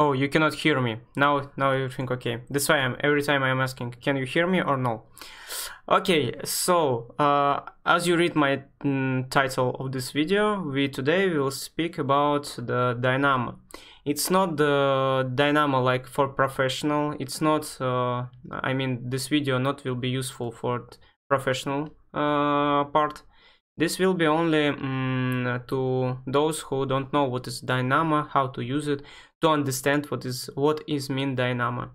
Oh, you cannot hear me. Now, now you think, okay. That's why I'm every time I'm asking, can you hear me or no? Okay, so uh, as you read my mm, title of this video, we today will speak about the Dynamo. It's not the Dynamo like for professional. It's not. Uh, I mean, this video not will be useful for professional uh, part. This will be only um, to those who don't know what is Dynamo, how to use it, to understand what is what is mean Dynamo.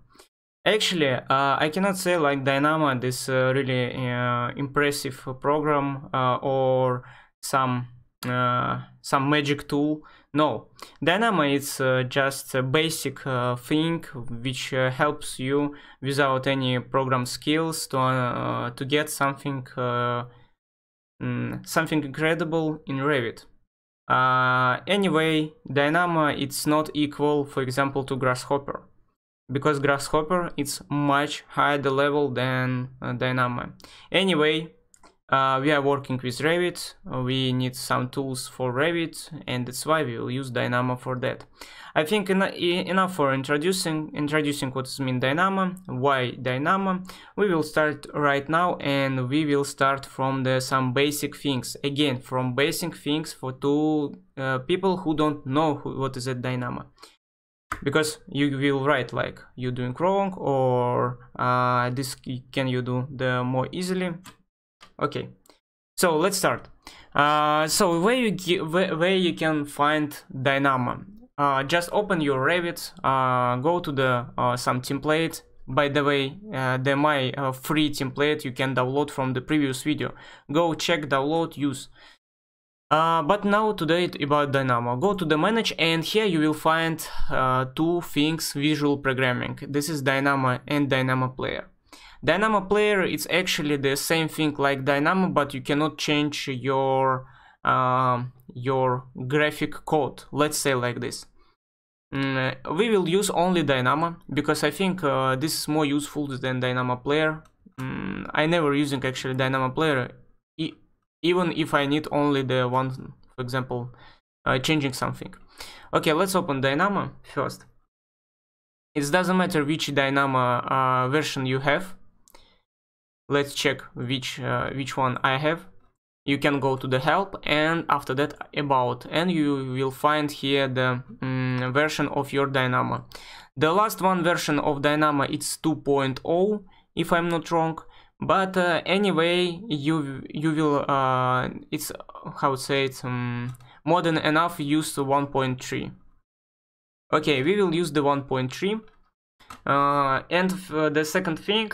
Actually, uh, I cannot say like Dynamo, this uh, really uh, impressive program uh, or some uh, some magic tool. No, Dynamo is uh, just a basic thing which helps you without any program skills to to get something something incredible in Revit. Uh, anyway, Dynamo it's not equal, for example, to Grasshopper, because Grasshopper it's much higher level than uh, Dynamo. Anyway, uh, we are working with Revit, we need some tools for Revit, and that's why we will use Dynamo for that. I think en enough for introducing introducing what is mean Dynamo, why Dynamo. We will start right now and we will start from the some basic things. Again, from basic things for two uh, people who don't know who, what is a Dynamo. Because you will write like you doing wrong or uh, this can you do the more easily okay so let's start uh, so where you where, where you can find dynamo uh, just open your revit uh, go to the uh, some template by the way uh, the my uh, free template you can download from the previous video go check download use uh, but now today about Dynamo. Go to the manage and here you will find uh, two things visual programming. This is Dynamo and Dynamo Player. Dynamo player is actually the same thing like Dynamo but you cannot change your uh, your graphic code let's say like this mm, we will use only Dynamo because I think uh, this is more useful than Dynamo player mm, I never using actually Dynamo player e even if I need only the one for example uh, changing something okay let's open Dynamo first it doesn't matter which Dynamo uh, version you have let's check which uh, which one I have you can go to the help and after that about and you will find here the um, version of your Dynamo the last one version of Dynamo it's 2.0 if I'm not wrong but uh, anyway you you will uh, it's how to say it's um, more than enough use 1.3 okay we will use the 1.3 uh, and uh, the second thing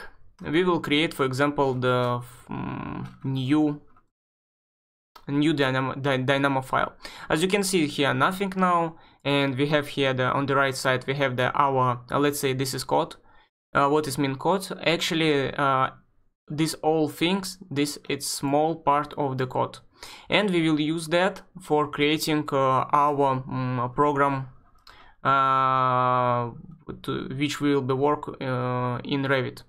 we will create for example the um, new new dynamo, dy dynamo file as you can see here nothing now and we have here the on the right side we have the our uh, let's say this is code uh, what is mean code actually uh, these all things this it's small part of the code and we will use that for creating uh, our um, program uh, to, which will be work uh, in Revit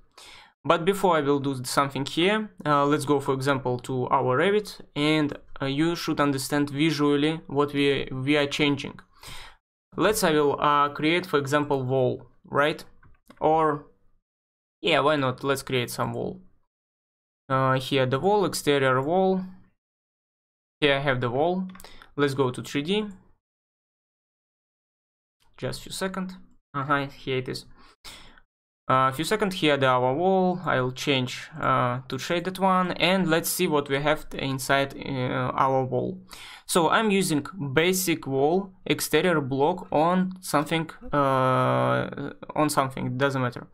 but before I will do something here, uh, let's go for example to our Revit and uh, you should understand visually what we, we are changing. Let's I will uh, create for example wall, right? Or yeah, why not, let's create some wall. Uh, here the wall, exterior wall. Here I have the wall. Let's go to 3D. Just a few seconds. Uh -huh, here it is. Uh, a few seconds here the our wall I'll change uh, to shaded one and let's see what we have inside uh, our wall so I'm using basic wall exterior block on something uh, on something doesn't matter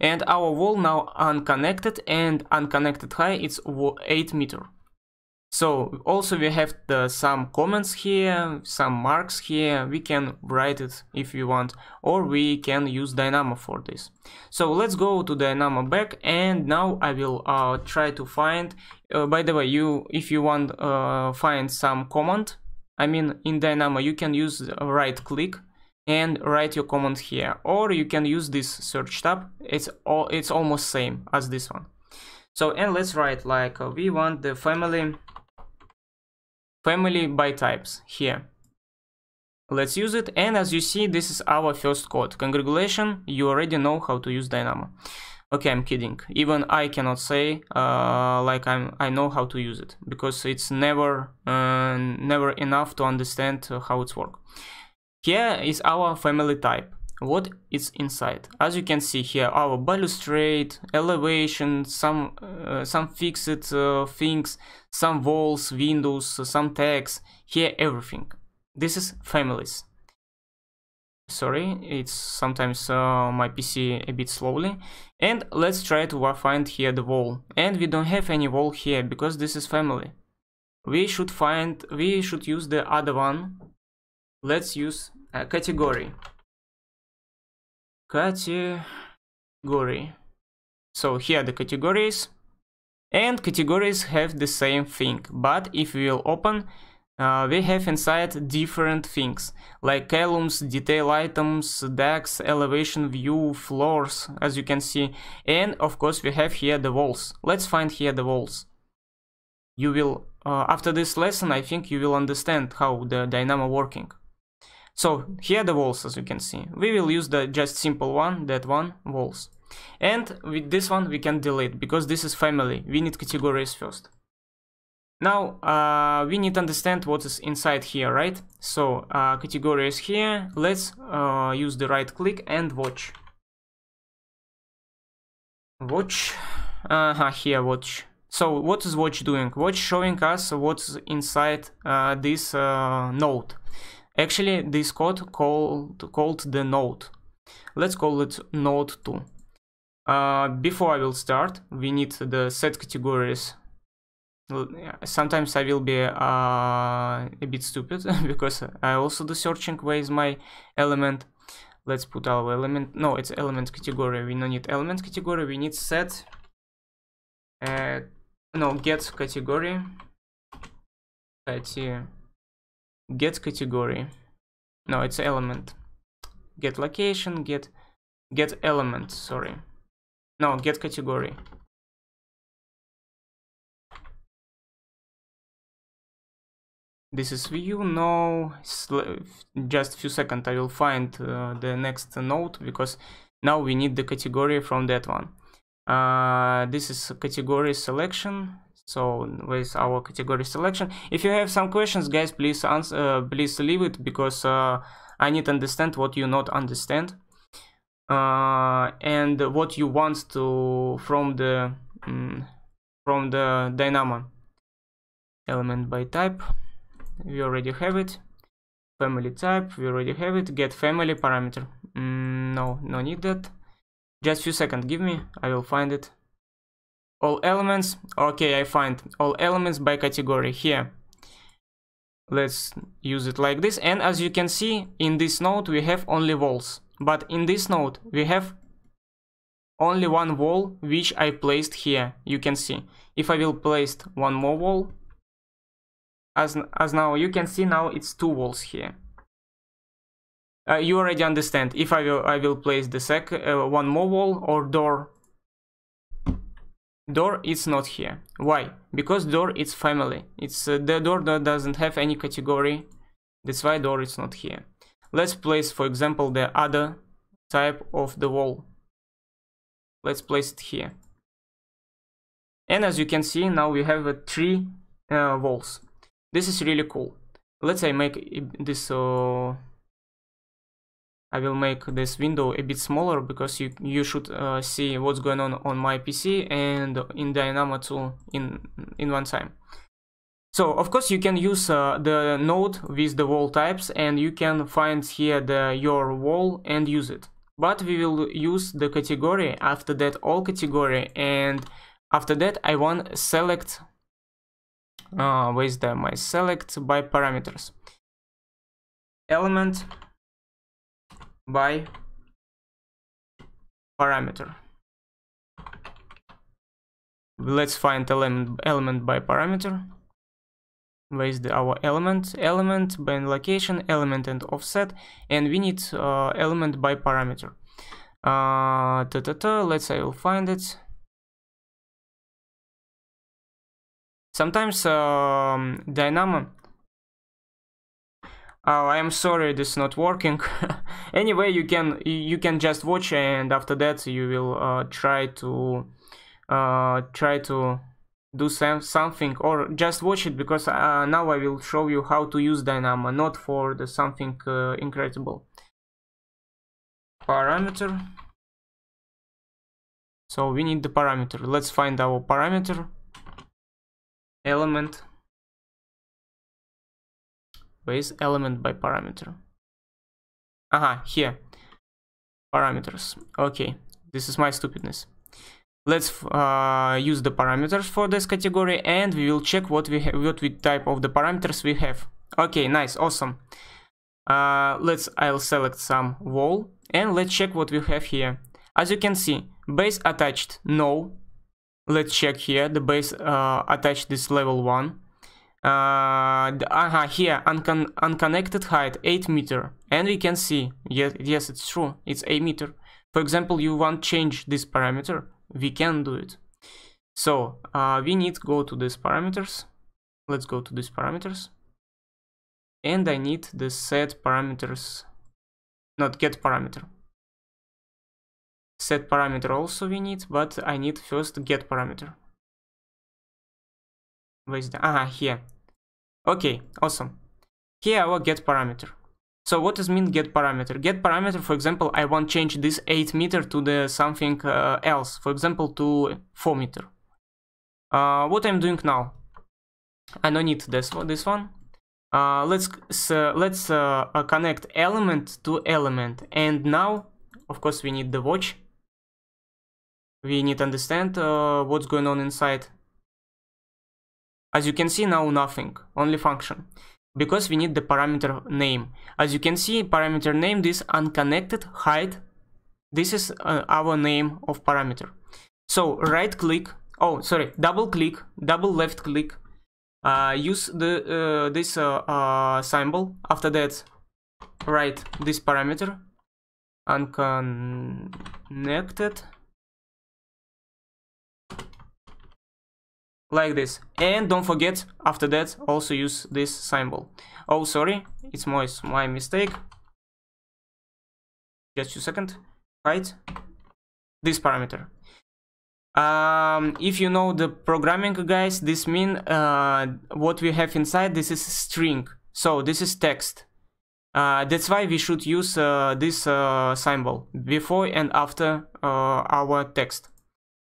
and our wall now unconnected and unconnected high it's 8 meter so also we have the, some comments here, some marks here, we can write it if we want, or we can use Dynamo for this. So let's go to Dynamo back and now I will uh, try to find, uh, by the way, you if you want uh, find some comment, I mean in Dynamo you can use uh, right click and write your comment here, or you can use this search tab, it's, all, it's almost same as this one. So and let's write like uh, we want the family family by types here. Let's use it and as you see this is our first code. Congratulations, you already know how to use Dynamo. Okay, I'm kidding. Even I cannot say uh, like I'm, I know how to use it because it's never, uh, never enough to understand uh, how it's work. Here is our family type what is inside. As you can see here, our balustrade, elevation, some uh, some fixed uh, things, some walls, windows, uh, some tags, here everything. This is families. Sorry, it's sometimes uh, my PC a bit slowly. And let's try to find here the wall. And we don't have any wall here because this is family. We should find, we should use the other one. Let's use a category category. So here the categories and categories have the same thing, but if we will open, uh, we have inside different things like columns, detail items, decks, elevation view, floors, as you can see, and of course we have here the walls. Let's find here the walls. You will, uh, after this lesson, I think you will understand how the Dynamo working. So here the walls as you can see. We will use the just simple one, that one, walls. And with this one we can delete, because this is family, we need categories first. Now uh, we need to understand what is inside here, right? So uh, categories here, let's uh, use the right click and watch. Watch, uh -huh, here watch. So what is watch doing? Watch showing us what's inside uh, this uh, node. Actually, this code called, called the node. Let's call it node2. Uh, before I will start, we need the set categories. Sometimes I will be uh, a bit stupid because I also do searching where is my element. Let's put our element. No, it's element category. We don't need element category. We need set. Uh, no, get category. Category get category no it's element get location get get element sorry no get category this is view no just a few seconds i will find uh, the next node because now we need the category from that one uh, this is category selection so with our category selection if you have some questions guys please answer uh, please leave it because uh, i need to understand what you not understand uh, and what you want to from the mm, from the dynamo element by type we already have it family type we already have it get family parameter mm, no no need that just few seconds give me i will find it all elements okay I find all elements by category here let's use it like this and as you can see in this node we have only walls but in this node we have only one wall which I placed here you can see if I will place one more wall as, as now you can see now it's two walls here uh, you already understand if I will I will place the sec uh, one more wall or door door is not here why because door is family it's uh, the door that doesn't have any category that's why door is not here let's place for example the other type of the wall let's place it here and as you can see now we have uh, three uh, walls this is really cool let's say make this uh, I will make this window a bit smaller because you, you should uh, see what's going on on my PC and in Dynamo 2 in, in one time. So, of course, you can use uh, the node with the wall types and you can find here the, your wall and use it. But we will use the category, after that all category and after that I want select, uh, where's the, my select by parameters. Element by parameter. Let's find element, element by parameter. Where is the, our element? Element, band location, element and offset. And we need uh, element by parameter. Uh, ta -ta -ta, let's I will find it. Sometimes um, Dynamo Oh, I'm sorry, this is not working. anyway, you can you can just watch, and after that you will uh, try to uh, try to do some something or just watch it because uh, now I will show you how to use Dynamo, not for the something uh, incredible. Parameter. So we need the parameter. Let's find our parameter element base element by parameter. Aha, here. Parameters. Okay, this is my stupidness. Let's uh, use the parameters for this category and we will check what we what we type of the parameters we have. Okay, nice, awesome. Uh, let's I'll select some wall and let's check what we have here. As you can see, base attached, no. Let's check here, the base uh, attached This level 1 uh -huh, uh, here uncon unconnected height 8 meter and we can see yes yes it's true it's 8 meter for example you want change this parameter we can do it so uh, we need go to these parameters let's go to these parameters and i need the set parameters not get parameter set parameter also we need but i need first get parameter where's the ah here Okay, awesome. Here our get parameter. So what does mean get parameter? Get parameter, for example, I want change this 8 meter to the something uh, else, for example, to 4 meter. Uh, what I'm doing now? I don't need this one. This one. Uh, let's so let's uh, connect element to element, and now, of course, we need the watch. We need to understand uh, what's going on inside. As you can see now nothing, only function, because we need the parameter name. As you can see parameter name, this unconnected hide, this is uh, our name of parameter. So right click, oh sorry, double click, double left click, uh, use the uh, this uh, uh, symbol, after that write this parameter unconnected like this and don't forget after that also use this symbol oh sorry it's my, my mistake just a second right this parameter um, if you know the programming guys this mean uh, what we have inside this is string so this is text uh, that's why we should use uh, this uh, symbol before and after uh, our text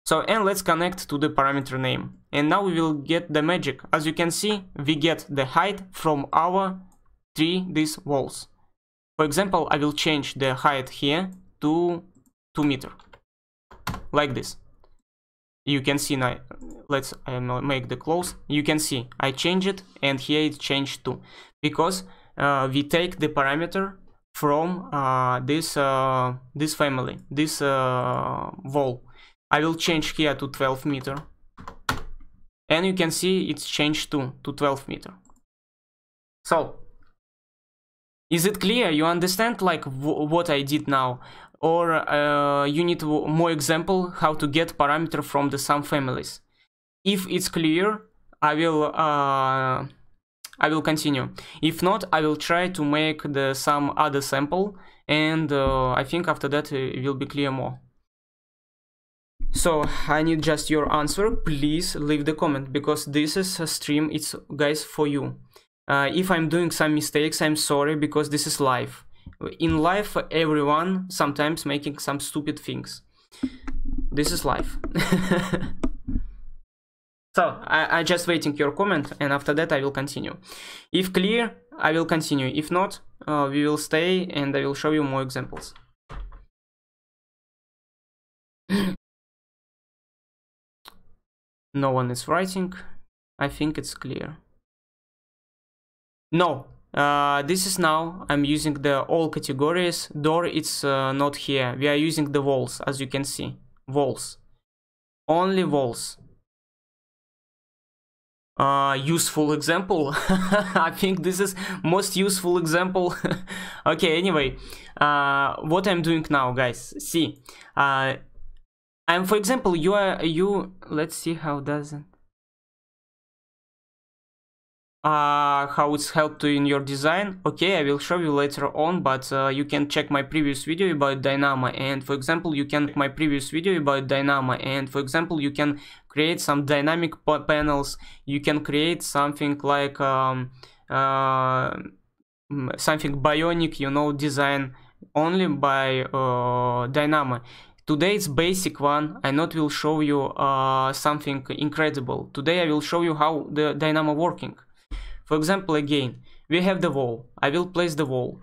so, and let's connect to the parameter name. And now we will get the magic. As you can see, we get the height from our three these walls. For example, I will change the height here to 2 meter, like this. You can see now, let's uh, make the close. You can see I change it and here it changed to, because uh, we take the parameter from uh, this uh, this family, this uh, wall I will change here to 12 meter. And you can see it's changed to, to 12 meter. So, is it clear? You understand like what I did now? Or uh, you need more example how to get parameter from the sum families? If it's clear, I will uh, I will continue. If not, I will try to make the some other sample and uh, I think after that it will be clear more so i need just your answer please leave the comment because this is a stream it's guys for you uh, if i'm doing some mistakes i'm sorry because this is life. in life everyone sometimes making some stupid things this is life so I, I just waiting your comment and after that i will continue if clear i will continue if not uh, we will stay and i will show you more examples no one is writing. I think it's clear. No, uh, this is now, I'm using the all categories. Door, it's uh, not here. We are using the walls, as you can see. Walls. Only walls. Uh, useful example. I think this is most useful example. okay, anyway, uh, what I'm doing now, guys. See, uh, and for example, you are you. Let's see how does it. Uh, how it's helped in your design. Okay, I will show you later on, but uh, you can check my previous video about Dynamo. And for example, you can my previous video about Dynamo. And for example, you can create some dynamic panels. You can create something like um, uh, something bionic, you know, design only by uh, Dynamo. Today it's basic one. I not will show you uh, something incredible. Today I will show you how the Dynamo working. For example, again, we have the wall. I will place the wall.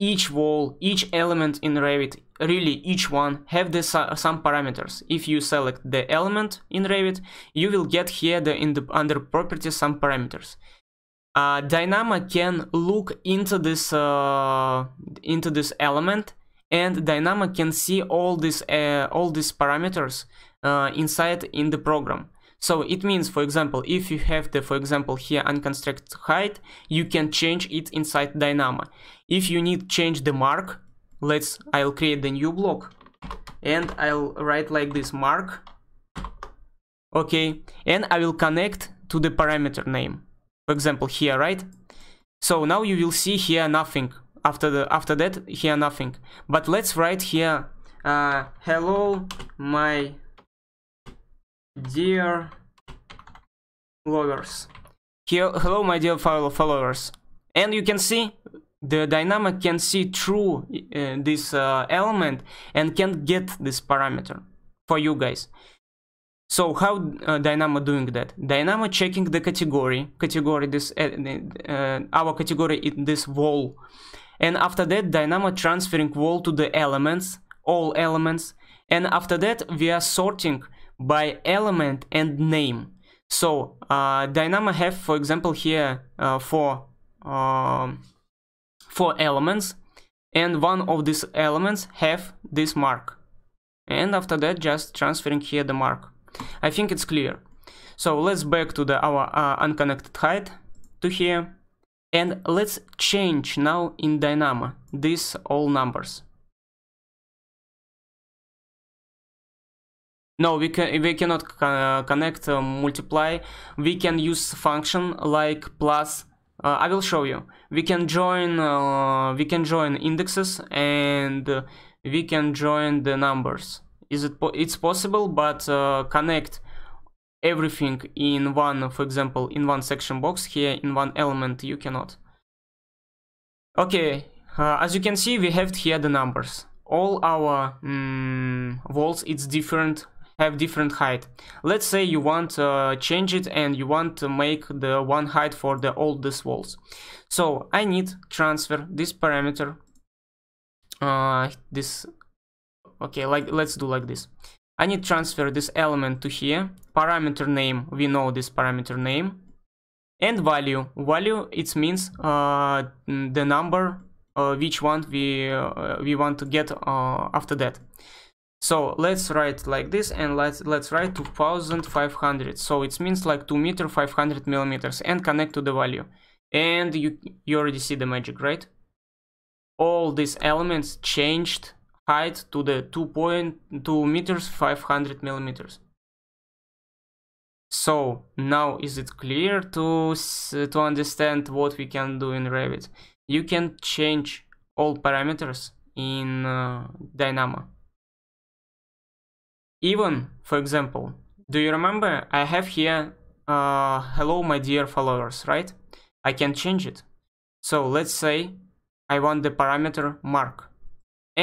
Each wall, each element in Revit, really each one, have the, some parameters. If you select the element in Revit, you will get here the, in the, under properties some parameters. Uh, Dynamo can look into this uh, into this element and Dynamo can see all these uh, all these parameters uh, inside in the program. So it means, for example, if you have the, for example, here unconstructed height, you can change it inside Dynamo. If you need change the mark, let's, I'll create the new block and I'll write like this mark. Okay, and I will connect to the parameter name. For example, here, right? So now you will see here nothing after the after that here nothing but let's write here uh, hello my dear followers. here hello my dear followers and you can see the dynamic can see through uh, this uh, element and can get this parameter for you guys so how uh, Dynamo doing that? Dynamo checking the category, category this uh, uh, our category in this wall, and after that dynamo transferring wall to the elements all elements and after that we are sorting by element and name so uh, dynamo have for example here uh, four uh, four elements and one of these elements have this mark and after that just transferring here the mark i think it's clear so let's back to the our uh, unconnected height to here and let's change now in Dynamo these all numbers. No, we, can, we cannot uh, connect uh, multiply. We can use function like plus. Uh, I will show you. We can join. Uh, we can join indexes and we can join the numbers. Is it? Po it's possible, but uh, connect everything in one, for example, in one section box here, in one element, you cannot. Okay, uh, as you can see, we have here the numbers. All our mm, walls, it's different, have different height. Let's say you want to uh, change it and you want to make the one height for the oldest walls. So I need transfer this parameter, uh, this, okay, like let's do like this. I need transfer this element to here, parameter name, we know this parameter name, and value. Value, it means uh, mm, the number uh, which one we, uh, we want to get uh, after that. So let's write like this and let's, let's write 2500. So it means like 2 meter 500 millimeters and connect to the value. And you, you already see the magic, right? All these elements changed height to the 2.2 meters 500 millimeters. So now is it clear to, to understand what we can do in Revit? You can change all parameters in uh, Dynamo. Even, for example, do you remember I have here uh, hello my dear followers, right? I can change it. So let's say I want the parameter mark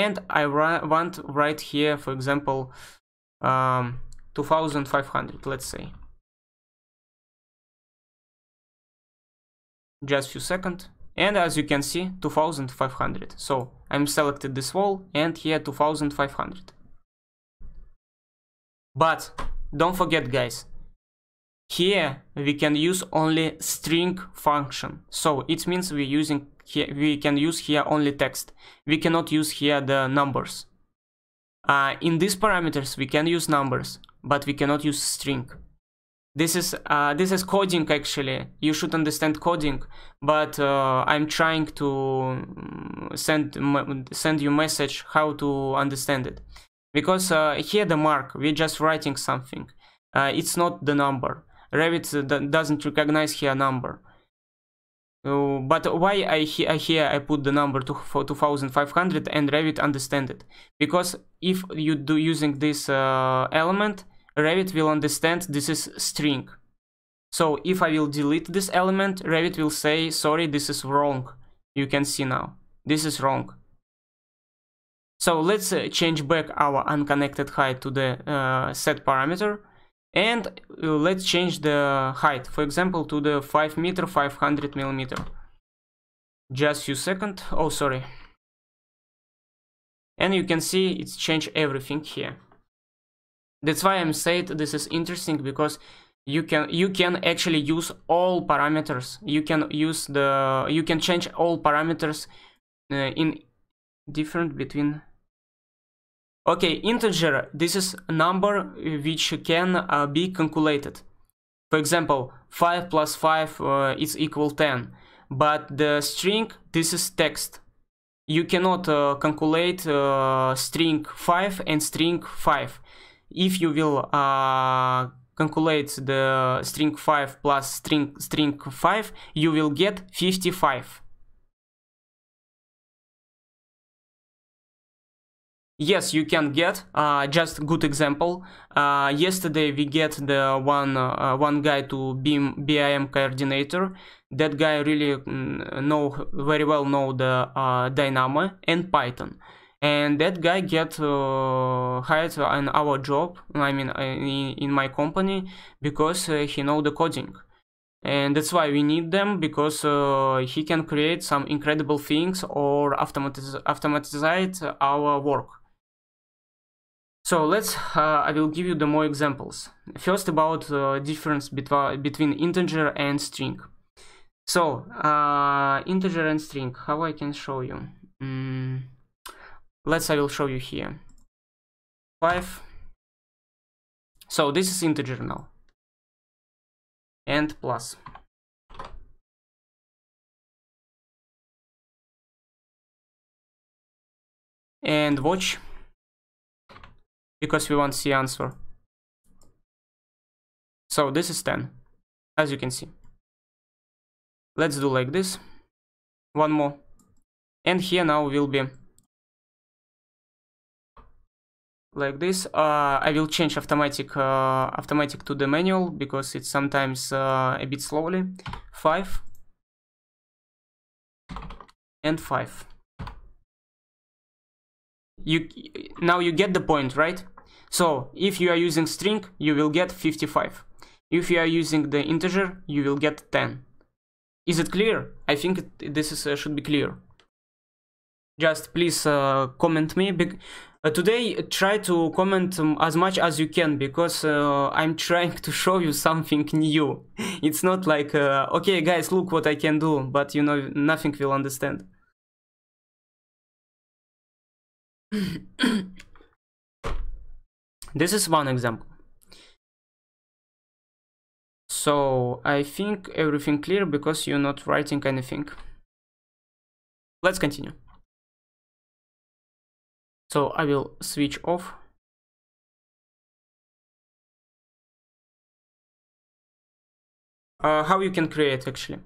and I want right here, for example, um, 2500, let's say. Just few seconds. And as you can see, 2500. So I'm selected this wall and here 2500. But don't forget guys, here we can use only string function. So it means we're using here we can use here only text. We cannot use here the numbers. Uh, in these parameters we can use numbers, but we cannot use string. This is uh, this is coding actually. You should understand coding, but uh, I'm trying to mm, send send you message how to understand it, because uh, here the mark we're just writing something. Uh, it's not the number. Revit uh, doesn't recognize here number. Uh, but why I he here I put the number to 2500 and Revit understand it? Because if you do using this uh, element, Revit will understand this is string. So if I will delete this element, Revit will say, sorry, this is wrong. You can see now, this is wrong. So let's uh, change back our unconnected height to the uh, set parameter and uh, let's change the height for example to the 5 meter 500 millimeter just few second oh sorry and you can see it's changed everything here that's why i'm saying this is interesting because you can you can actually use all parameters you can use the you can change all parameters uh, in different between Okay, integer, this is a number which can uh, be calculated. For example, 5 plus 5 uh, is equal 10. But the string, this is text. You cannot uh, calculate uh, string 5 and string 5. If you will uh, calculate the string 5 plus string, string 5, you will get 55. yes you can get uh, just good example uh, yesterday we get the one uh, one guy to BIM BIM coordinator that guy really mm, know very well know the uh, Dynamo and Python and that guy get uh, hired in our job I mean uh, in, in my company because he know the coding and that's why we need them because uh, he can create some incredible things or automatize, automatize our work so let's, uh, I will give you the more examples. First about uh, difference betwa between integer and string. So uh, integer and string, how I can show you? Mm, let's, I will show you here. Five. So this is integer now. And plus. And watch because we want C answer. So this is 10, as you can see. Let's do like this, one more. And here now will be like this. Uh, I will change automatic uh, automatic to the manual because it's sometimes uh, a bit slowly. Five and five you now you get the point right so if you are using string you will get 55 if you are using the integer you will get 10 is it clear i think it, this is, uh, should be clear just please uh, comment me uh, today try to comment um, as much as you can because uh, i'm trying to show you something new it's not like uh, okay guys look what i can do but you know nothing will understand this is one example so i think everything clear because you're not writing anything let's continue so i will switch off Uh, how you can create actually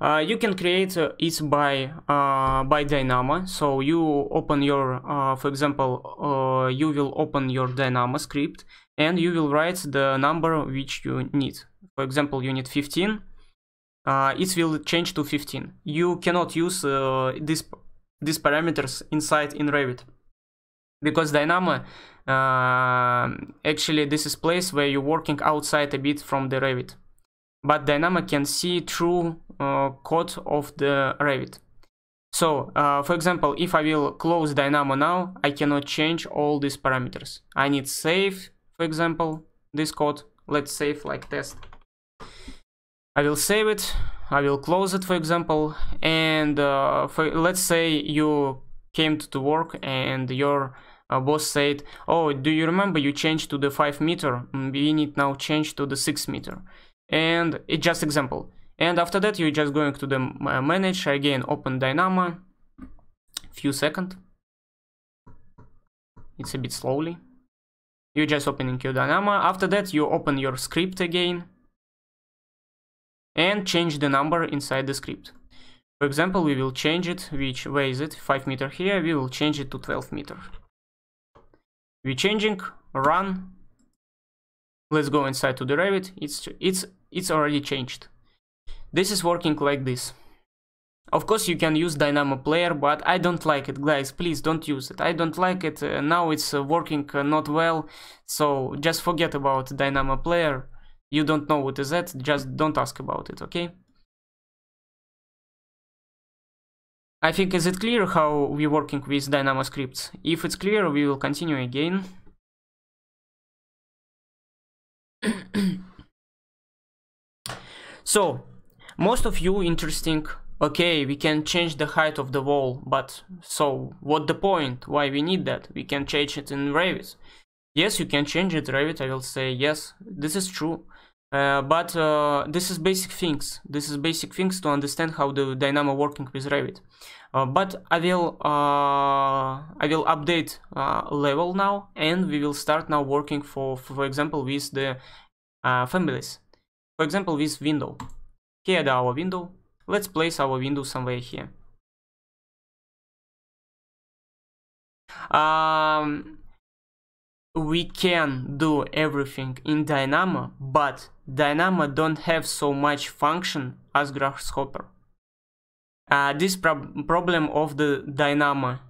uh, you can create uh, it by uh, by dynamo so you open your uh, for example uh, you will open your dynamo script and you will write the number which you need for example you need 15 it will change to 15 you cannot use this these parameters inside in revit because dynamo actually this is place where you're working outside a bit from the revit but Dynamo can see true uh, code of the Revit. So, uh, for example, if I will close Dynamo now, I cannot change all these parameters. I need save, for example, this code. Let's save like test. I will save it. I will close it, for example. And uh, for, let's say you came to work and your uh, boss said, oh, do you remember you changed to the 5 meter? Mm, we need now change to the 6 meter and it's just example and after that you're just going to the uh, manage again open dynamo few second it's a bit slowly you just opening your dynamo after that you open your script again and change the number inside the script for example we will change it which way is it 5 meter here we will change it to 12 meter we changing run let's go inside to derive it. it's it's it's already changed. This is working like this. Of course you can use Dynamo Player, but I don't like it, guys, please don't use it. I don't like it, uh, now it's uh, working uh, not well, so just forget about Dynamo Player. You don't know what is that, just don't ask about it, okay? I think is it clear how we're working with Dynamo scripts? If it's clear, we will continue again. So, most of you interesting, okay, we can change the height of the wall, but so what the point, why we need that? We can change it in Revit. Yes, you can change it Revit, I will say, yes, this is true. Uh, but uh, this is basic things. This is basic things to understand how the Dynamo working with Revit. Uh, but I will uh, I will update uh, level now, and we will start now working for, for example, with the uh, families. For example, this window. Here are our window. Let's place our window somewhere here. Um, we can do everything in Dynamo, but Dynamo don't have so much function as Grasshopper. Uh, this prob problem of the Dynamo,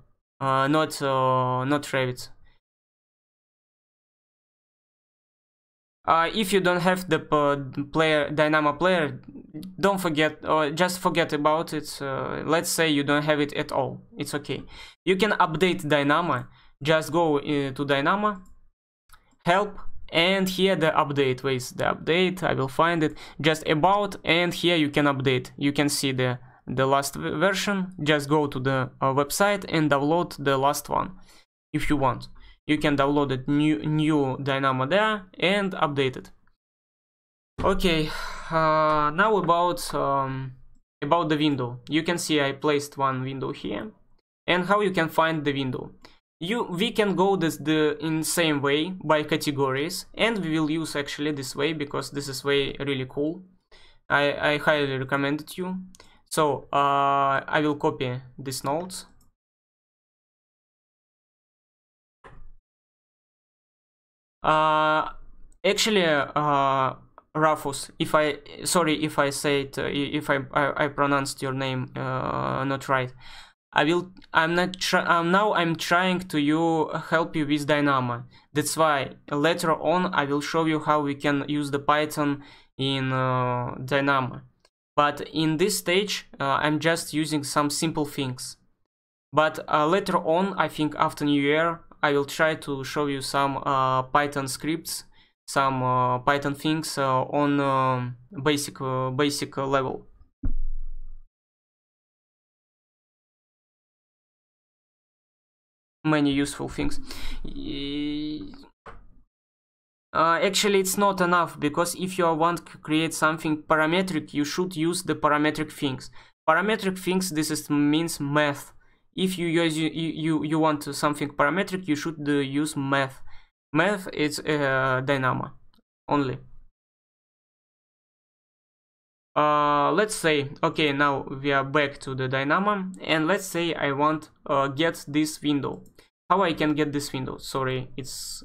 uh, not uh, not Revit. Uh, if you don't have the player Dynamo player, don't forget or just forget about it. Uh, let's say you don't have it at all. It's okay. You can update Dynamo. Just go uh, to Dynamo, help, and here the update. Where is the update? I will find it. Just about, and here you can update. You can see the the last version. Just go to the uh, website and download the last one if you want you can download it new, new Dynamo there and update it. Okay, uh, now about um, about the window. You can see I placed one window here, and how you can find the window. You we can go this the in same way by categories, and we will use actually this way because this is way really cool. I I highly recommend it you. So uh, I will copy these nodes Uh, actually, uh, Rafus, if I sorry if I said uh, if I, I, I pronounced your name uh, not right. I will. I'm not. Try, um, now I'm trying to you help you with Dynamo. That's why later on I will show you how we can use the Python in uh, Dynamo. But in this stage, uh, I'm just using some simple things. But uh, later on, I think after New Year, I will try to show you some uh, Python scripts, some uh, Python things uh, on um, basic basic level. Many useful things. Uh, actually, it's not enough because if you want to create something parametric, you should use the parametric things. Parametric things, this is, means math if you use you you, you want something parametric you should use math math is uh, dynamo only uh, let's say okay now we are back to the dynamo and let's say I want uh, get this window how I can get this window sorry it's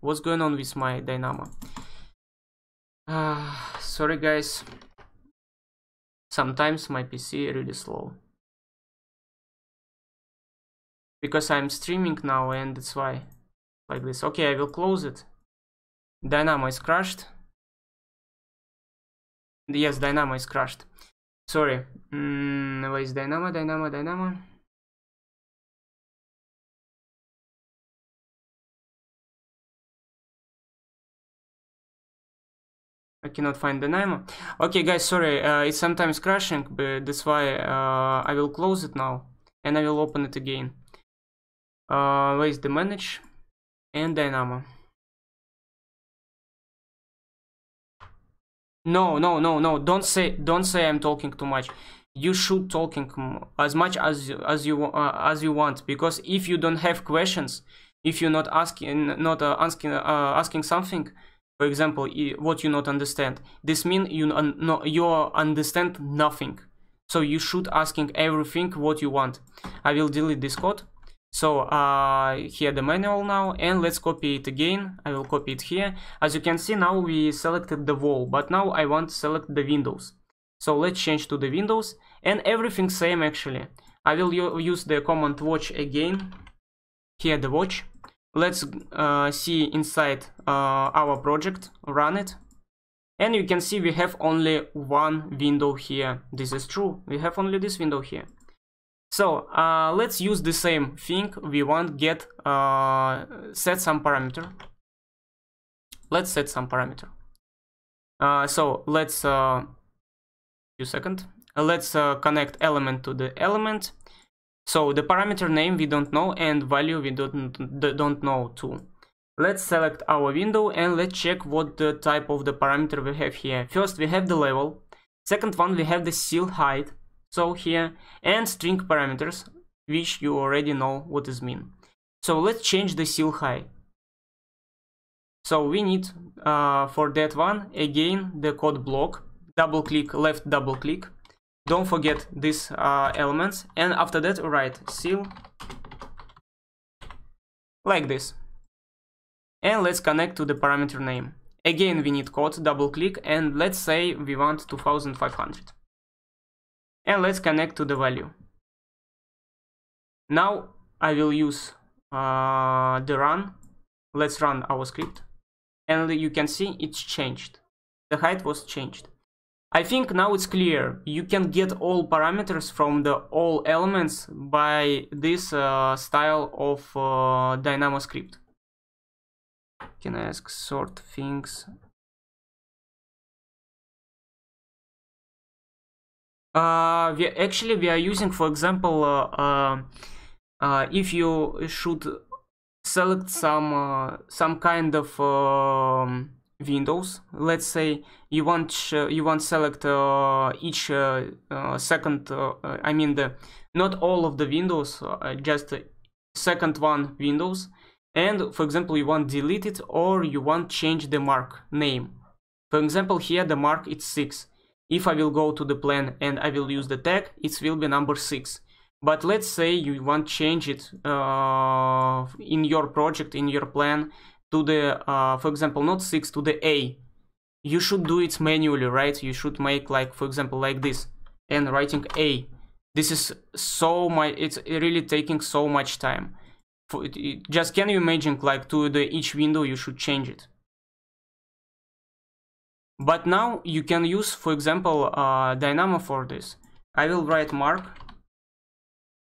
what's going on with my dynamo uh, sorry guys sometimes my PC really slow because I'm streaming now and that's why like this okay I will close it Dynamo is crashed yes Dynamo is crashed sorry mm, where is Dynamo Dynamo Dynamo I cannot find Dynamo. Okay, guys, sorry, uh, it's sometimes crashing, but that's why uh, I will close it now and I will open it again uh, raise the manage and dynamo no no no no don't say don't say i'm talking too much you should talking as much as as you uh, as you want because if you don't have questions if you're not asking not uh, asking uh, asking something for example what you not understand this means you un no, you understand nothing so you should asking everything what you want i will delete this code so uh, here the manual now and let's copy it again. I will copy it here. As you can see now we selected the wall but now I want to select the windows. So let's change to the windows and everything same actually. I will use the command watch again. Here the watch. Let's uh, see inside uh, our project, run it. And you can see we have only one window here. This is true. We have only this window here. So uh, let's use the same thing. We want get uh, set some parameter. Let's set some parameter. Uh, so let's uh, few second. let's uh, connect element to the element. So the parameter name we don't know and value we don't don't know too. Let's select our window and let's check what the type of the parameter we have here. First we have the level. Second one we have the seal height so here and string parameters which you already know what is mean so let's change the seal high so we need uh, for that one again the code block double click left double click don't forget these uh, elements and after that write seal like this and let's connect to the parameter name again we need code double click and let's say we want 2500 and let's connect to the value. Now I will use uh, the run. Let's run our script and you can see it's changed. The height was changed. I think now it's clear. You can get all parameters from the all elements by this uh, style of uh, Dynamo script. Can I ask sort things uh, we actually we are using for example uh, uh, uh if you should select some uh, some kind of um, windows let's say you want you want select uh, each second i mean the not all of the windows just second one windows and for example you want delete it or you want change the mark name for example here the mark is 6 if I will go to the plan and I will use the tag, it will be number 6. But let's say you want change it uh, in your project, in your plan, to the, uh, for example, not 6, to the A. You should do it manually, right? You should make like, for example, like this, and writing A. This is so much, it's really taking so much time. For, it, it, just can you imagine like to the each window you should change it. But now you can use, for example, uh, Dynamo for this. I will write mark.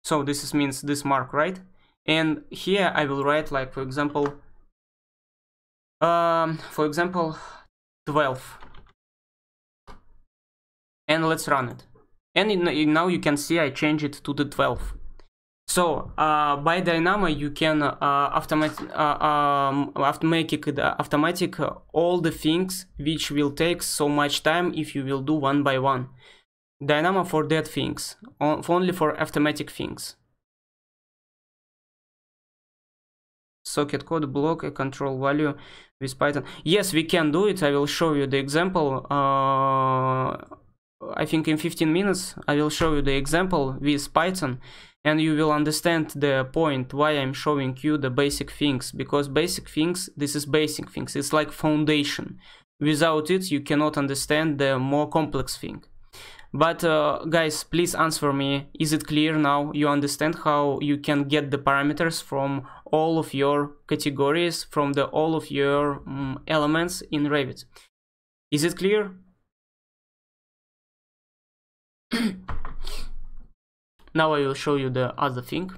So this is, means this mark, right? And here I will write like, for example, um, for example, 12. And let's run it. And in, in now you can see I change it to the 12. So uh, by Dynamo, you can uh, automat- uh, um, automatic, uh, automatic all the things which will take so much time if you will do one by one. Dynamo for dead things, only for automatic things. Socket code block a control value with Python. Yes, we can do it. I will show you the example. Uh, I think in 15 minutes I will show you the example with Python and you will understand the point why I'm showing you the basic things because basic things this is basic things it's like foundation without it you cannot understand the more complex thing but uh, guys please answer me is it clear now you understand how you can get the parameters from all of your categories from the all of your um, elements in Revit is it clear Now I will show you the other thing.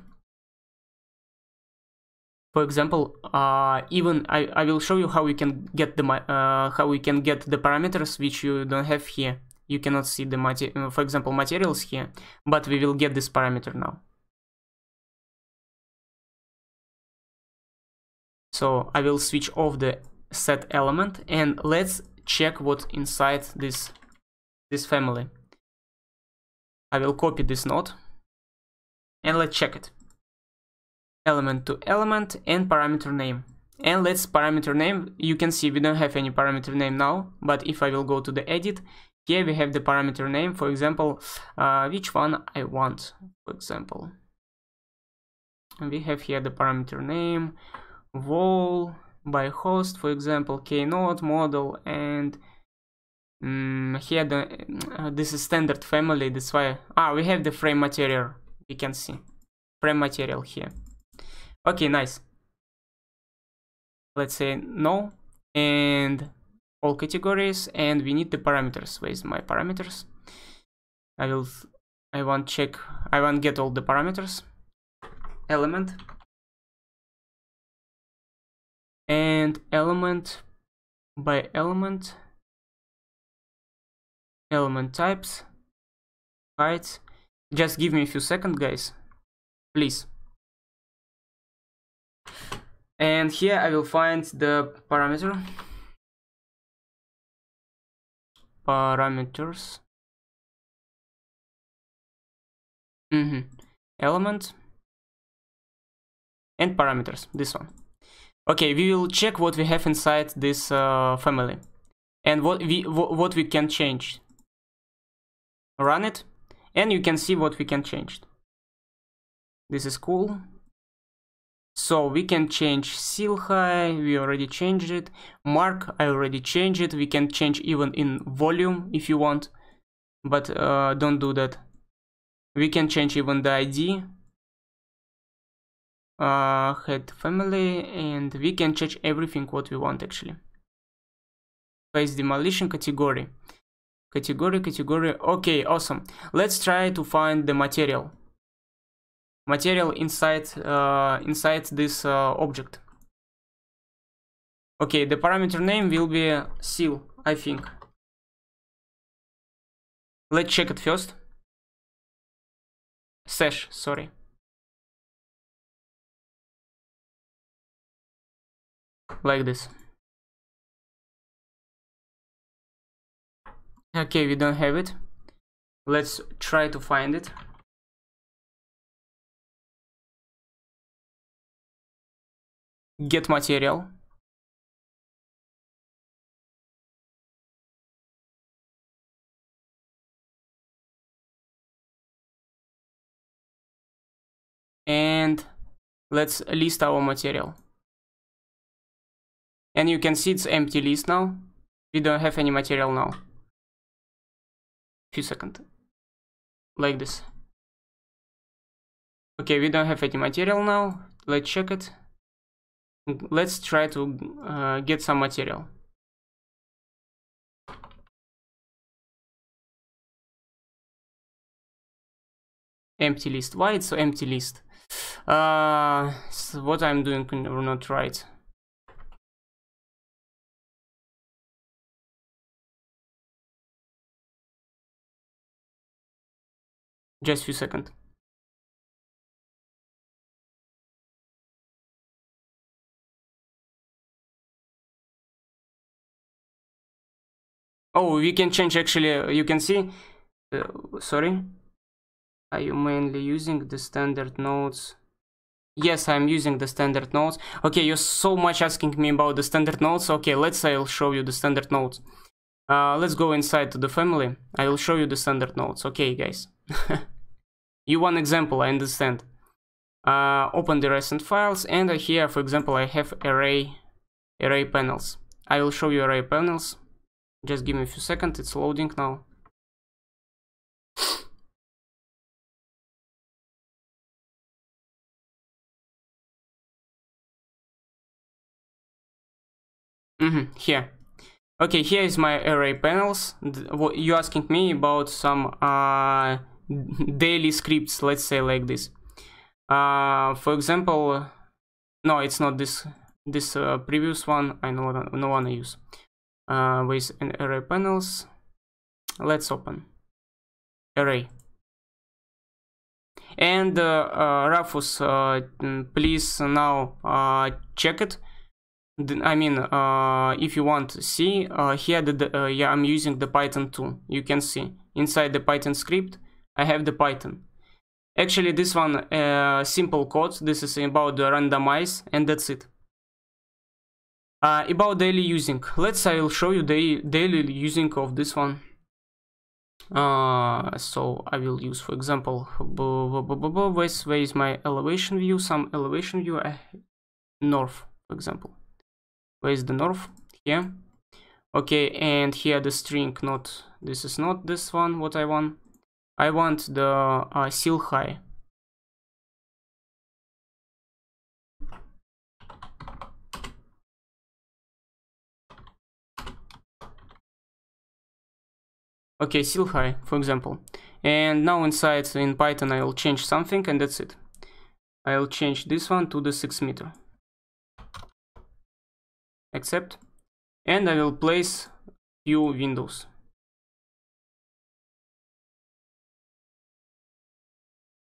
For example, uh, even I, I will show you how you can get the uh, how you can get the parameters which you don't have here. You cannot see the uh, for example materials here, but we will get this parameter now. So I will switch off the set element and let's check what inside this this family. I will copy this node and let's check it element to element and parameter name and let's parameter name you can see we don't have any parameter name now but if i will go to the edit here we have the parameter name for example uh, which one i want for example we have here the parameter name wall by host for example knode model and um, here the uh, this is standard family that's why ah we have the frame material you can see frame material here okay nice let's say no and all categories and we need the parameters where's my parameters i will i want check i want get all the parameters element and element by element element types right? Just give me a few seconds, guys. Please. And here I will find the parameter. Parameters. Mm -hmm. Element. And parameters, this one. Okay, we will check what we have inside this uh, family. And what we, what we can change. Run it and you can see what we can change. This is cool. So we can change seal high, we already changed it. Mark, I already changed it. We can change even in volume if you want, but uh, don't do that. We can change even the ID, uh, head family, and we can change everything what we want actually. Face demolition category. Category, category. Okay, awesome. Let's try to find the material. Material inside uh, inside this uh, object. Okay, the parameter name will be seal, I think. Let's check it first. Sash, sorry. Like this. okay we don't have it let's try to find it get material and let's list our material and you can see it's empty list now we don't have any material now few seconds like this okay we don't have any material now let's check it let's try to uh, get some material empty list why it's so empty list uh so what i'm doing not right just few seconds. Oh, we can change actually, uh, you can see, uh, sorry, are you mainly using the standard nodes? Yes, I'm using the standard nodes. Okay, you're so much asking me about the standard nodes. Okay, let's I'll show you the standard nodes. Uh, let's go inside to the family. I will show you the standard nodes. Okay, guys. you one example, I understand. Uh, open the recent files and here for example I have array array panels. I will show you array panels. Just give me a few seconds, it's loading now. Mm -hmm, here. Okay, here is my array panels. You're asking me about some uh, daily scripts, let's say like this. Uh, for example, no, it's not this this uh, previous one. I know no one I use. Uh, with an array panels, let's open array. And uh, uh, Rafus, mm, please now check it I mean, uh, if you want to see, uh, here the, uh, yeah, I'm using the Python tool. You can see inside the Python script, I have the Python. Actually, this one uh, simple code. This is about the randomize, and that's it. Uh, about daily using, let's I'll show you the daily using of this one. Uh, so I will use, for example, where is my elevation view? Some elevation view north, for example where is the north here okay and here the string not this is not this one what i want i want the uh, seal high okay seal high for example and now inside in python i'll change something and that's it i'll change this one to the six meter accept and I will place few windows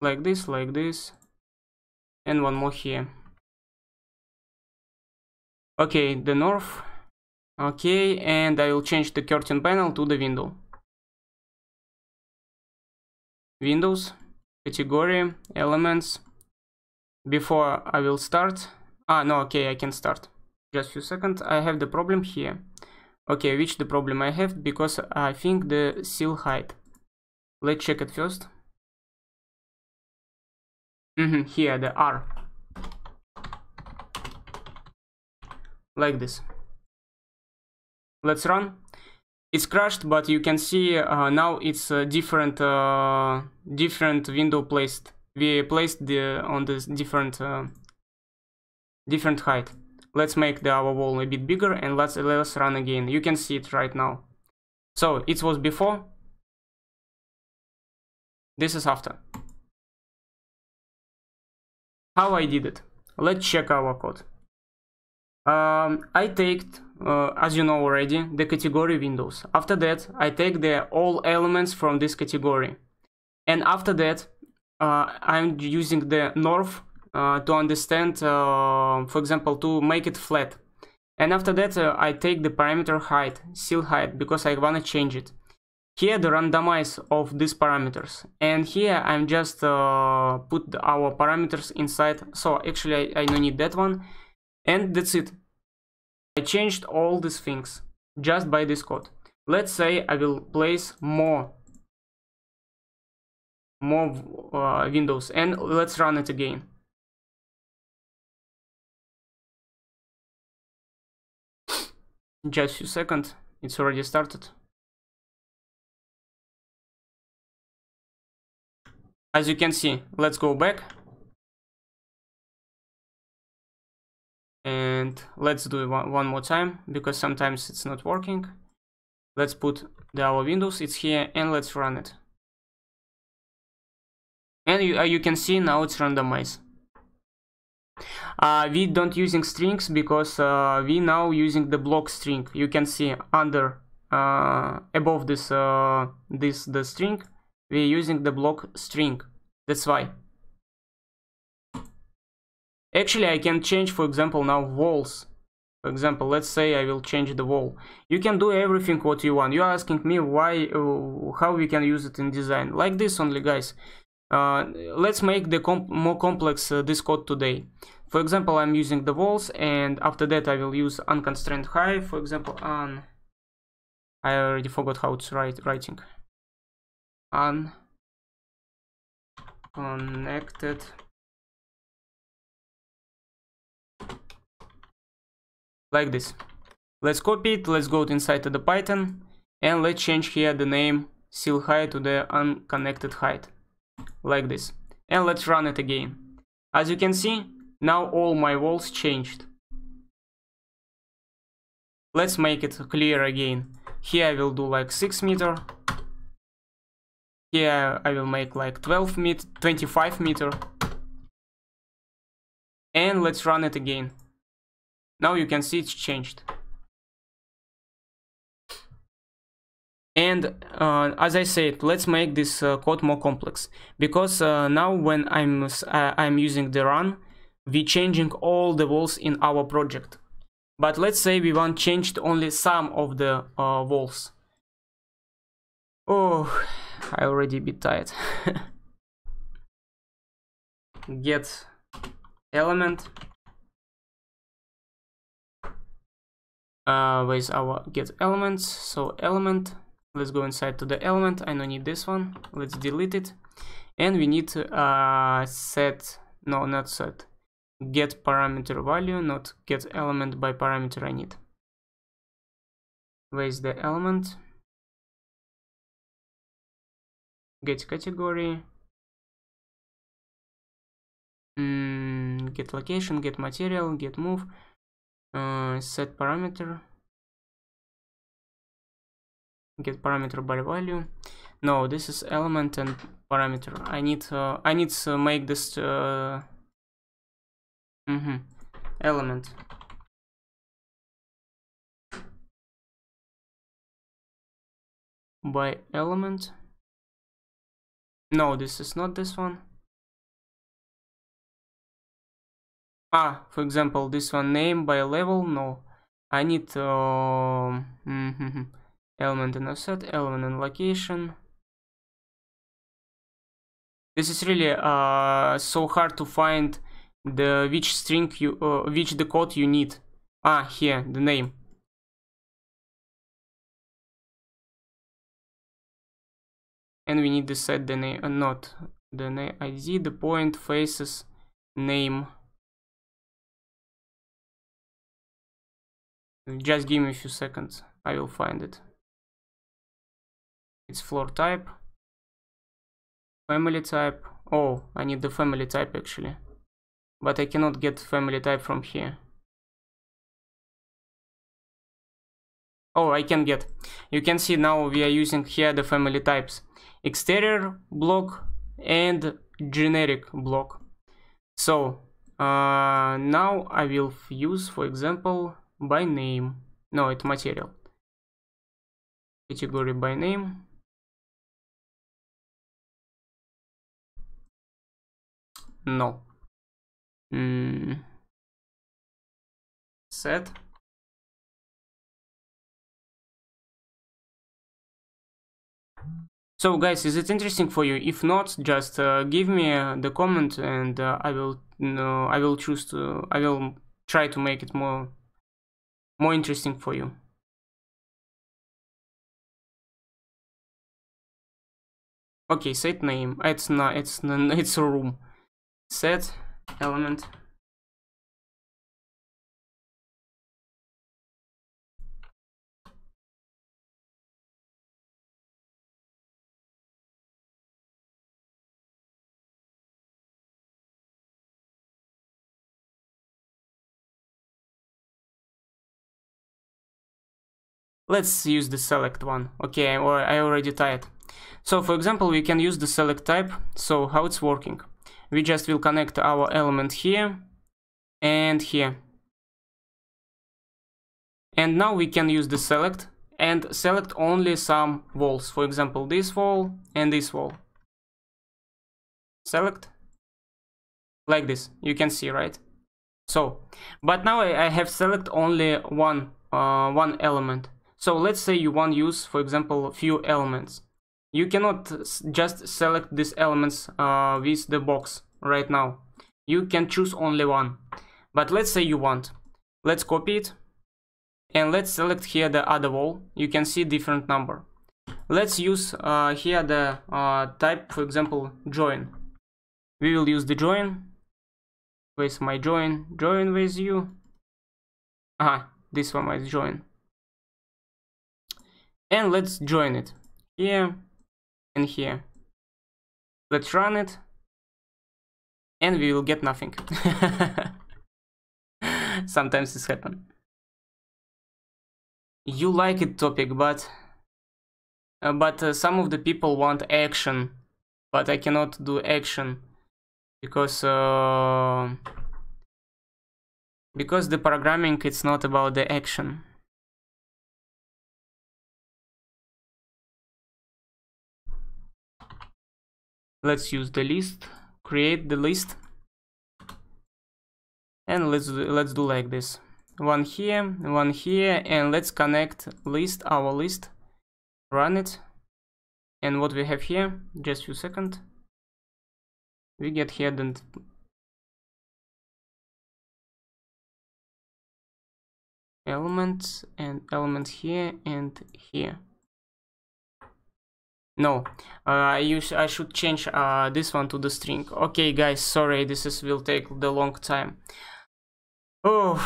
like this like this and one more here okay the north okay and I will change the curtain panel to the window windows category elements before I will start ah no okay I can start just few seconds i have the problem here okay which the problem i have because i think the seal height let's check it first mm -hmm, here the r like this let's run it's crashed but you can see uh, now it's uh, different uh, different window placed we placed the on this different uh, different height Let's make the, our wall a bit bigger and let's, let's run again. You can see it right now. So it was before. This is after. How I did it. Let's check our code. Um, I take, uh, as you know already, the category windows. After that, I take the all elements from this category. And after that, uh, I'm using the north uh, to understand, uh, for example, to make it flat. And after that, uh, I take the parameter height, seal height, because I wanna change it. Here the randomize of these parameters. And here I'm just put our parameters inside. So actually I, I don't need that one. And that's it. I changed all these things just by this code. Let's say I will place more more uh, windows and let's run it again. Just a second, it's already started. As you can see, let's go back. And let's do it one more time, because sometimes it's not working. Let's put the our windows, it's here, and let's run it. And you, uh, you can see now it's randomized uh, we don't using strings because uh, we now using the block string you can see under uh, above this uh, this the string we're using the block string that's why actually I can change for example now walls for example let's say I will change the wall you can do everything what you want you're asking me why uh, how we can use it in design like this only guys uh, let's make the comp more complex uh, this code today for example, I'm using the walls and after that I will use unconstrained high, for example, un... I already forgot how it's write, writing. Unconnected like this. Let's copy it, let's go inside the Python and let's change here the name seal height to the unconnected height like this and let's run it again. As you can see now all my walls changed. Let's make it clear again. Here I will do like 6 meter. Here I will make like 12 meter, 25 meter. And let's run it again. Now you can see it's changed. And uh, as I said, let's make this uh, code more complex because uh, now when I'm uh, I'm using the run, we changing all the walls in our project but let's say we want changed only some of the uh, walls oh i already a bit tired get element uh where's our get elements so element let's go inside to the element i don't need this one let's delete it and we need to uh set no not set get parameter value, not get element by parameter I need. Where is the element? Get category. Mm, get location, get material, get move, uh, set parameter, get parameter by value. No, this is element and parameter. I need uh, I need to make this. Uh, Mm-hmm. Element. By element. No, this is not this one. Ah, for example, this one name by level. No, I need um, element and offset, element and location. This is really uh, so hard to find the which string you uh, which the code you need ah here the name and we need to set the name uh, not the name id the point faces name just give me a few seconds i will find it it's floor type family type oh i need the family type actually but I cannot get family type from here. Oh, I can get. You can see now we are using here the family types. Exterior block and generic block. So, uh, now I will use, for example, by name. No, it material. Category by name. No. Mm. Set. So guys, is it interesting for you? If not, just uh, give me uh, the comment and uh, I will I will choose to I will try to make it more more interesting for you. Okay, set name. It's not it's it's room. Set element. Let's use the select one. Okay, or I already tied. So for example, we can use the select type. So how it's working we just will connect our element here and here. And now we can use the select and select only some walls. For example, this wall and this wall. Select. Like this. You can see, right? So, but now I, have select only one, uh, one element. So let's say you want to use, for example, few elements. You cannot just select these elements uh, with the box right now. You can choose only one. But let's say you want. Let's copy it. And let's select here the other wall. You can see different number. Let's use uh, here the uh, type, for example, join. We will use the join. with my join? Join with you. Ah, this one is join. And let's join it. Here, in here. Let's run it. And we will get nothing. Sometimes this happens. You like it topic, but... Uh, but uh, some of the people want action. But I cannot do action. Because... Uh, because the programming, it's not about the action. let's use the list create the list and let's do, let's do like this one here one here and let's connect list our list run it and what we have here just few second we get here and elements and elements here and here no, uh, you I should change uh, this one to the string. Okay, guys, sorry, this is will take the long time. Oh,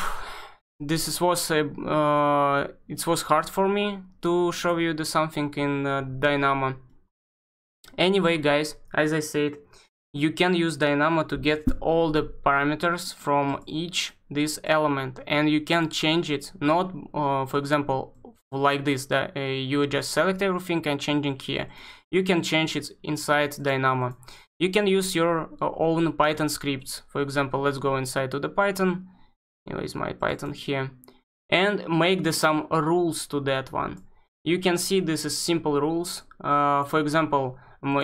this is, was a, uh, it was hard for me to show you the something in uh, Dynamo. Anyway, guys, as I said, you can use Dynamo to get all the parameters from each this element and you can change it not uh, for example like this that uh, you just select everything and changing here you can change it inside dynamo you can use your uh, own python scripts for example let's go inside to the python anyways my python here and make the some rules to that one you can see this is simple rules uh, for example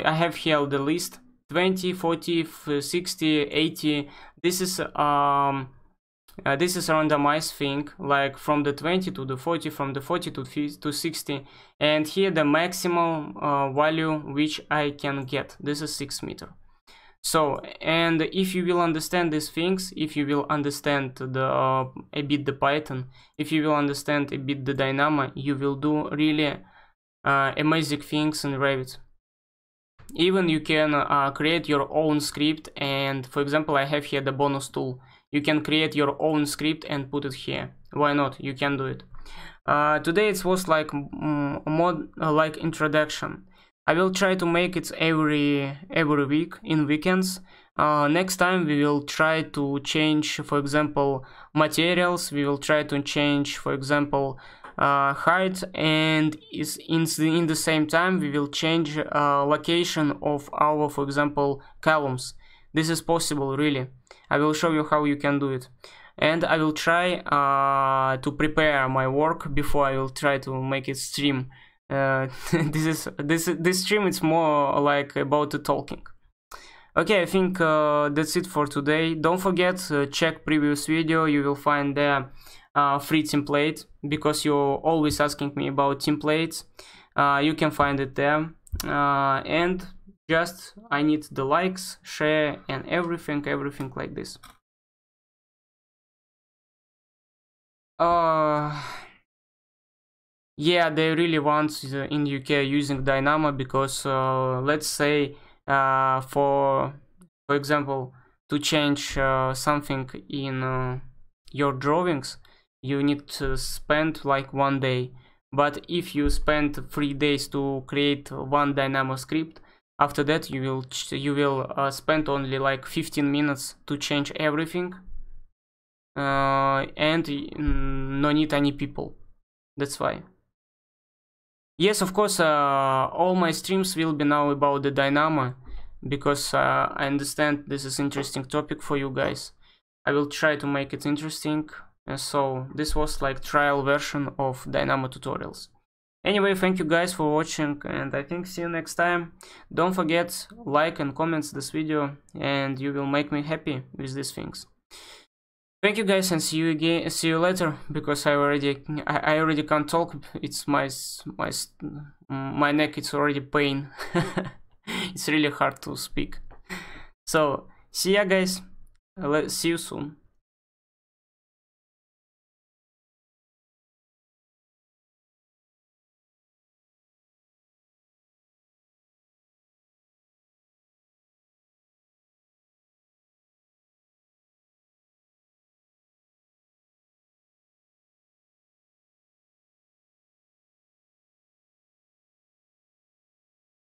i have here the list 20 40 60 80 this is um, uh, this is a randomized thing, like from the 20 to the 40, from the 40 to, 50, to 60. And here the maximum uh, value which I can get. This is 6 meter. So, and if you will understand these things, if you will understand the uh, a bit the Python, if you will understand a bit the Dynamo, you will do really uh, amazing things in Revit even you can uh, create your own script and for example I have here the bonus tool you can create your own script and put it here. Why not? You can do it. Uh, today it was like um, mod uh, like introduction. I will try to make it every every week in weekends. Uh, next time we will try to change, for example, materials. We will try to change, for example, uh, height, and is in in the same time we will change uh, location of our, for example, columns. This is possible, really. I will show you how you can do it. And I will try uh, to prepare my work before I will try to make it stream. Uh, this is this this stream is more like about the talking. Okay, I think uh, that's it for today. Don't forget uh, check previous video. You will find there uh, free template because you're always asking me about templates. Uh, you can find it there. Uh, and just I need the likes, share and everything, everything like this. Uh, yeah, they really want the, in UK using Dynamo because uh, let's say uh, for for example to change uh, something in uh, your drawings you need to spend like one day but if you spend three days to create one dynamo script after that you will you will uh, spend only like 15 minutes to change everything uh, and mm, no need any people that's why yes of course uh, all my streams will be now about the dynamo because uh, i understand this is interesting topic for you guys i will try to make it interesting so this was like trial version of dynamo tutorials Anyway, thank you guys for watching and I think see you next time. Don't forget like and comments this video and you will make me happy with these things. Thank you guys and see you again see you later because I already I, I already can't talk it's my my my neck it's already pain. it's really hard to speak. So, see ya guys. Let's see you soon.